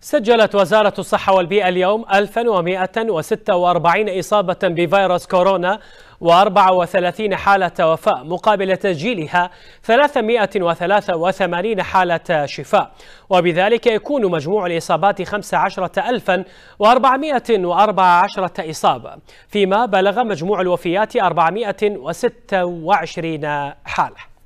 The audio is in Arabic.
سجلت وزارة الصحة والبيئة اليوم 1146 إصابة بفيروس كورونا و34 حالة وفاة مقابل تسجيلها 383 حالة شفاء وبذلك يكون مجموع الإصابات 15414 إصابة فيما بلغ مجموع الوفيات 426 حالة